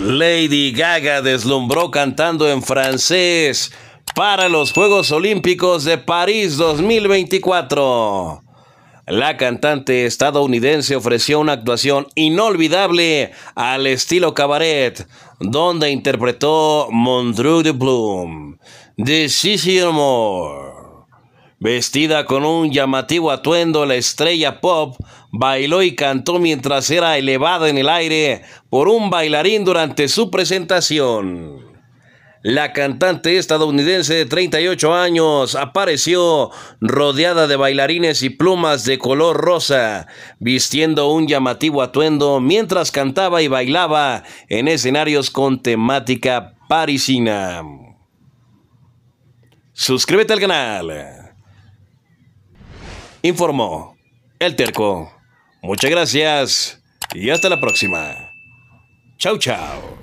Lady Gaga deslumbró cantando en francés para los Juegos Olímpicos de París 2024. La cantante estadounidense ofreció una actuación inolvidable al estilo cabaret, donde interpretó Montreux de Bloom, de Vestida con un llamativo atuendo, la estrella pop bailó y cantó mientras era elevada en el aire por un bailarín durante su presentación. La cantante estadounidense de 38 años apareció rodeada de bailarines y plumas de color rosa, vistiendo un llamativo atuendo mientras cantaba y bailaba en escenarios con temática parisina. Suscríbete al canal informó El Terco. Muchas gracias y hasta la próxima. Chau, chau.